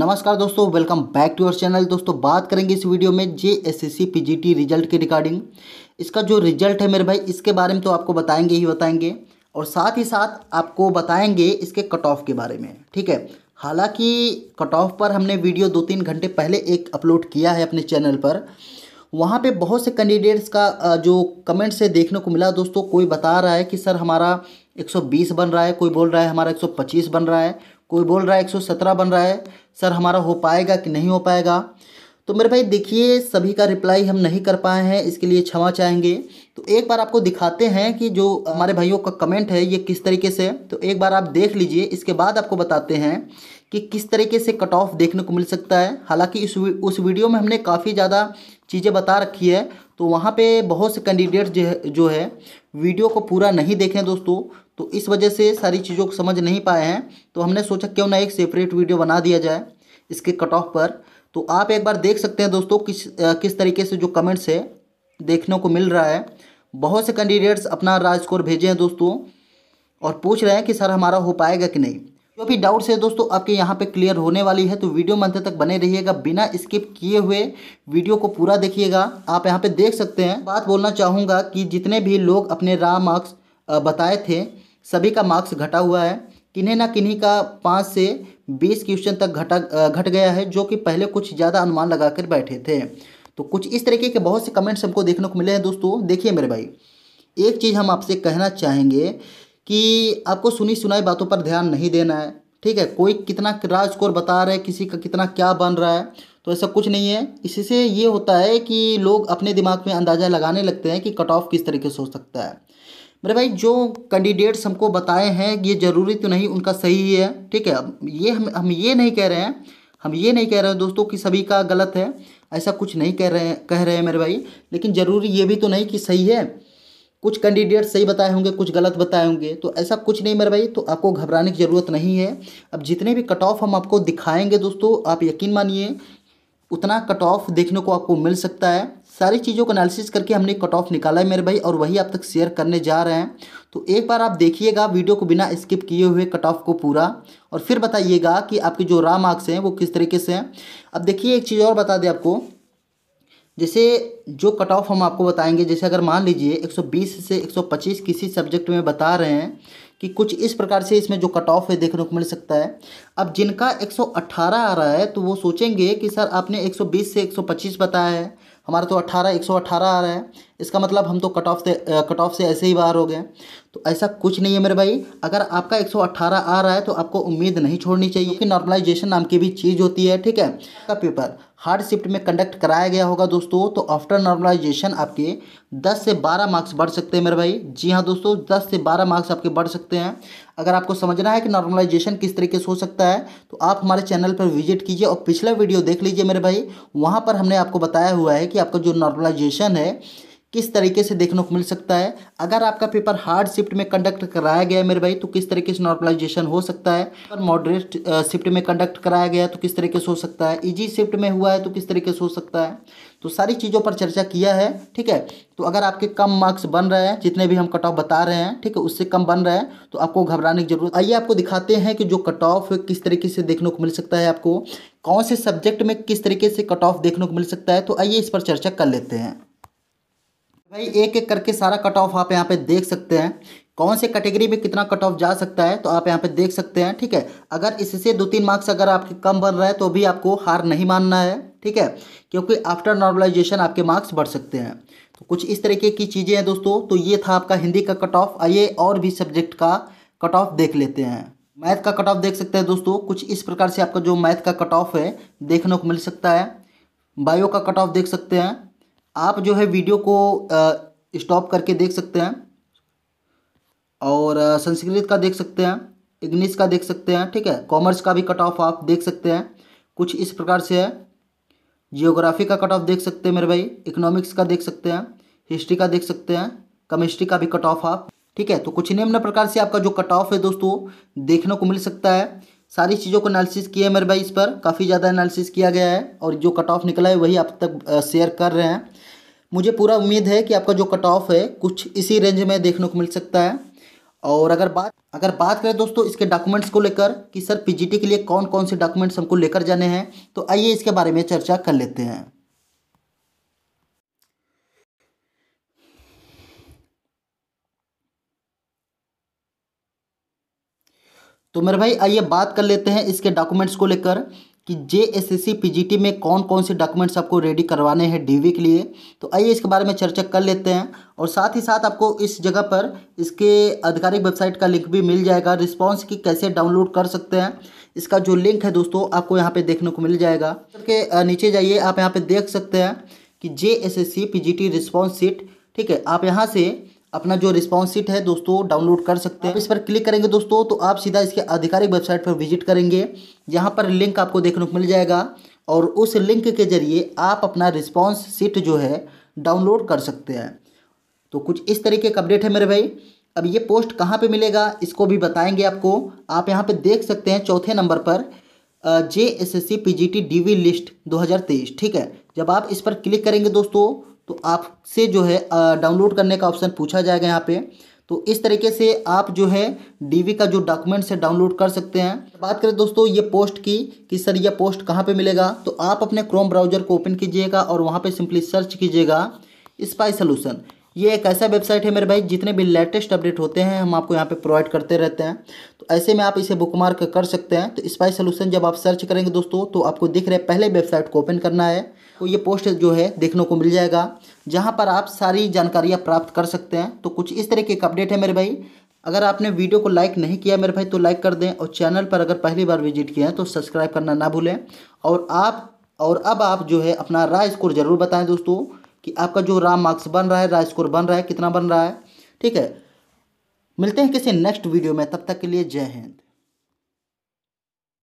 नमस्कार दोस्तों welcome back to your channel दोस्तों बात करेंगे इस वीडियो में J S S C P G T result के रिगार्डिंग इसका जो रिजल्ट है मेरे भाई इसके बारे में तो आपको बताएंगे ही बताएंगे और साथ ही साथ आपको बताएंगे इसके कट ऑफ के बारे में ठीक है हालांकि कट ऑफ पर हमने वीडियो दो तीन घंटे पहले एक अपलोड किया है अपने चैनल पर वहाँ पे बहुत से कैंडिडेट्स का जो कमेंट से देखने को मिला दोस्तों कोई बता रहा है कि सर हमारा 120 बन रहा है कोई बोल रहा है हमारा 125 बन रहा है कोई बोल रहा है सत्रह बन रहा है सर हमारा हो पाएगा कि नहीं हो पाएगा तो मेरे भाई देखिए सभी का रिप्लाई हम नहीं कर पाए हैं इसके लिए क्षमा चाहेंगे तो एक बार आपको दिखाते हैं कि जो हमारे भाइयों का कमेंट है ये किस तरीके से तो एक बार आप देख लीजिए इसके बाद आपको बताते हैं कि किस तरीके से कट ऑफ देखने को मिल सकता है हालांकि इस उस वीडियो में हमने काफ़ी ज़्यादा चीज़ें बता रखी है तो वहाँ पर बहुत से कैंडिडेट जो है जो है वीडियो को पूरा नहीं देखें दोस्तों तो इस वजह से सारी चीज़ों को समझ नहीं पाए हैं तो हमने सोचा क्यों ना एक सेपरेट वीडियो बना दिया जाए इसके कट ऑफ पर तो आप एक बार देख सकते हैं दोस्तों किस आ, किस तरीके से जो कमेंट्स है देखने को मिल रहा है बहुत से कैंडिडेट्स अपना राज स्कोर भेजे हैं दोस्तों और पूछ रहे हैं कि सर हमारा हो पाएगा कि नहीं जो भी डाउट्स है दोस्तों आपके यहाँ पे क्लियर होने वाली है तो वीडियो में अंत तक बने रहिएगा बिना स्किप किए हुए वीडियो को पूरा देखिएगा आप यहाँ पे देख सकते हैं बात बोलना चाहूँगा कि जितने भी लोग अपने रा मार्क्स बताए थे सभी का मार्क्स घटा हुआ है किन्हीं ना किन्हीं का पाँच से बीस क्वेश्चन तक घटा घट गया है जो कि पहले कुछ ज़्यादा अनुमान लगा कर बैठे थे तो कुछ इस तरीके के बहुत से कमेंट्स हमको देखने को मिले हैं दोस्तों देखिए मेरे भाई एक चीज़ हम आपसे कहना चाहेंगे कि आपको सुनी सुनाई बातों पर ध्यान नहीं देना है ठीक है कोई कितना राज स्कोर बता रहा है किसी का कितना क्या बन रहा है तो ऐसा कुछ नहीं है इससे ये होता है कि लोग अपने दिमाग में अंदाज़ा लगाने लगते हैं कि कट ऑफ किस तरीके से हो सकता है मेरे भाई जो कैंडिडेट्स हमको बताए हैं ये ज़रूरी तो नहीं उनका सही है ठीक है ये हम हम ये नहीं कह रहे हैं हम ये नहीं कह रहे हैं दोस्तों कि सभी का गलत है ऐसा कुछ नहीं कह रहे हैं कह रहे हैं मेरे भाई लेकिन ज़रूरी ये भी तो नहीं कि सही है कुछ कैंडिडेट सही बताए होंगे कुछ गलत बताए होंगे तो ऐसा कुछ नहीं मेरे भाई तो आपको घबराने की ज़रूरत नहीं है अब जितने भी कट ऑफ हम आपको दिखाएंगे दोस्तों आप यकीन मानिए उतना कट ऑफ देखने को आपको मिल सकता है सारी चीज़ों को एनालिसिस करके हमने कट ऑफ निकाला है मेरे भाई और वही आप तक शेयर करने जा रहे हैं तो एक बार आप देखिएगा वीडियो को बिना स्किप किए हुए कट ऑफ को पूरा और फिर बताइएगा कि आपके जो रा मार्क्स हैं वो किस तरीके से हैं अब देखिए एक चीज़ और बता दें आपको जैसे जो कट ऑफ हम आपको बताएंगे जैसे अगर मान लीजिए 120 से 125 किसी सब्जेक्ट में बता रहे हैं कि कुछ इस प्रकार से इसमें जो कट ऑफ है देखने को मिल सकता है अब जिनका 118 आ रहा है तो वो सोचेंगे कि सर आपने 120 से 125 बताया है हमारा तो अट्ठारह एक सौ अट्ठारह आ रहा है इसका मतलब हम तो कट ऑफ से कट ऑफ से ऐसे ही बाहर हो गए तो ऐसा कुछ नहीं है मेरे भाई अगर आपका 118 आ रहा है तो आपको उम्मीद नहीं छोड़नी चाहिए कि नॉर्मलाइजेशन नाम की भी चीज़ होती है ठीक है का पेपर हार्ड शिफ्ट में कंडक्ट कराया गया होगा दोस्तों तो आफ्टर नॉर्मलाइजेशन आपके 10 से 12 मार्क्स बढ़ सकते हैं मेरे भाई जी हाँ दोस्तों 10 से 12 मार्क्स आपके बढ़ सकते हैं अगर आपको समझना है कि नॉर्मलाइजेशन किस तरीके से हो सकता है तो आप हमारे चैनल पर विजिट कीजिए और पिछला वीडियो देख लीजिए मेरे भाई वहाँ पर हमने आपको बताया हुआ है कि आपका जो नॉर्मलाइजेशन है किस तरीके से देखने को मिल सकता है अगर आपका पेपर हार्ड शिफ्ट में कंडक्ट कराया गया है मेरे भाई तो किस तरीके से नॉर्मलाइजेशन हो सकता है अगर मॉडरेट शिफ्ट में कंडक्ट कराया गया तो किस तरीके से हो सकता है इजी शिफ्ट में हुआ है तो किस तरीके से हो सकता है तो सारी चीज़ों पर चर्चा किया है ठीक है तो अगर आपके कम मार्क्स बन रहे हैं जितने भी हम कट ऑफ बता रहे हैं ठीक है उससे कम बन रहे हैं तो आपको घबराने की जरूरत आइए आपको दिखाते हैं कि जो कट ऑफ किस तरीके से देखने को मिल सकता है आपको कौन से सब्जेक्ट में किस तरीके से कट ऑफ देखने को मिल सकता है तो आइए इस पर चर्चा कर लेते हैं भाई एक एक करके सारा कट ऑफ आप यहाँ पे देख सकते हैं कौन से कैटेगरी में कितना कट ऑफ जा सकता है तो आप यहाँ पे देख सकते हैं ठीक है अगर इससे दो तीन मार्क्स अगर आपके कम बन रहा है तो भी आपको हार नहीं मानना है ठीक है क्योंकि आफ्टर नॉर्मलाइजेशन आपके मार्क्स बढ़ सकते हैं तो कुछ इस तरीके की चीज़ें हैं दोस्तों तो ये था आपका हिंदी का कट ऑफ आइए और भी सब्जेक्ट का कट ऑफ देख लेते हैं मैथ का कट ऑफ देख सकते हैं दोस्तों कुछ इस प्रकार से आपका जो मैथ का कट ऑफ है देखने को मिल सकता है बायो का कट ऑफ देख सकते हैं आप जो है वीडियो को स्टॉप करके देख सकते हैं और संस्कृत का देख सकते हैं इंग्लिश का देख सकते हैं ठीक है कॉमर्स का भी कट ऑफ आप देख सकते हैं कुछ इस प्रकार से है जियोग्राफी का कट ऑफ देख सकते हैं मेरे भाई इकोनॉमिक्स का देख सकते हैं हिस्ट्री का देख सकते हैं केमिस्ट्री का भी कट ऑफ आप ठीक है तो कुछ निम्न प्रकार से आपका जो कट ऑफ है दोस्तों देखने को मिल सकता है सारी चीज़ों को एनालिसिस किया है मेरे भाई इस पर काफ़ी ज़्यादा एनालिसिस किया गया है और जो कट ऑफ निकला है वही आप तक शेयर कर रहे हैं मुझे पूरा उम्मीद है कि आपका जो कट ऑफ है कुछ इसी रेंज में देखने को मिल सकता है और अगर बात अगर बात करें दोस्तों इसके डॉक्यूमेंट्स को लेकर कि सर पीजीटी के लिए कौन कौन से डॉक्यूमेंट्स हमको लेकर जाने हैं तो आइए इसके बारे में चर्चा कर लेते हैं तो मेरे भाई आइए बात कर लेते हैं इसके डॉक्यूमेंट्स को लेकर कि J S S C P G T में कौन कौन से डॉक्यूमेंट्स आपको रेडी करवाने हैं वी के लिए तो आइए इसके बारे में चर्चा कर लेते हैं और साथ ही साथ आपको इस जगह पर इसके आधिकारिक वेबसाइट का लिंक भी मिल जाएगा रिस्पॉन्स की कैसे डाउनलोड कर सकते हैं इसका जो लिंक है दोस्तों आपको यहाँ पर देखने को मिल जाएगा करके नीचे जाइए आप यहाँ पर देख सकते हैं कि J S S C P G T response sheet ठीक है आप यहाँ से अपना जो रिस्पॉन्स सीट है दोस्तों डाउनलोड कर सकते हैं इस पर क्लिक करेंगे दोस्तों तो आप सीधा इसके आधिकारिक वेबसाइट पर विजिट करेंगे यहाँ पर लिंक आपको देखने को मिल जाएगा और उस लिंक के जरिए आप अपना रिस्पॉन्स सीट जो है डाउनलोड कर सकते हैं तो कुछ इस तरीके का अपडेट है मेरे भाई अब ये पोस्ट कहाँ पे मिलेगा इसको भी बताएंगे आपको आप यहाँ पे देख सकते हैं चौथे नंबर पर J S S C P G T D V list 2023 ठीक है जब आप इस पर क्लिक करेंगे दोस्तों तो आपसे जो है डाउनलोड करने का ऑप्शन पूछा जाएगा यहाँ पे तो इस तरीके से आप जो है डीवी का जो डॉक्यूमेंट्स है डाउनलोड कर सकते हैं बात करें दोस्तों ये पोस्ट की कि सर ये पोस्ट कहाँ पे मिलेगा तो आप अपने क्रोम ब्राउजर को ओपन कीजिएगा और वहाँ पे सिंपली सर्च कीजिएगा स्पाई सोलूशन ये एक ऐसा वेबसाइट है मेरे भाई जितने भी लेटेस्ट अपडेट होते हैं हम आपको यहाँ पे प्रोवाइड करते रहते हैं तो ऐसे में आप इसे बुक मार्क कर सकते हैं तो स्पाई सोलूशन जब आप सर्च करेंगे दोस्तों तो आपको दिख रहे पहले वेबसाइट को ओपन करना है तो ये पोस्ट जो है देखने को मिल जाएगा जहाँ पर आप सारी जानकारियाँ प्राप्त कर सकते हैं तो कुछ इस तरह की अपडेट है मेरे भाई अगर आपने वीडियो को लाइक नहीं किया मेरे भाई तो लाइक कर दें और चैनल पर अगर पहली बार विजिट किया है तो सब्सक्राइब करना ना भूलें और आप और अब आप जो है अपना राय स्कोर ज़रूर बताएं दोस्तों कि आपका जो राम मार्क्स बन रहा है राय स्कोर बन रहा है कितना बन रहा है ठीक है मिलते हैं किसी नेक्स्ट वीडियो में तब तक के लिए जय हिंद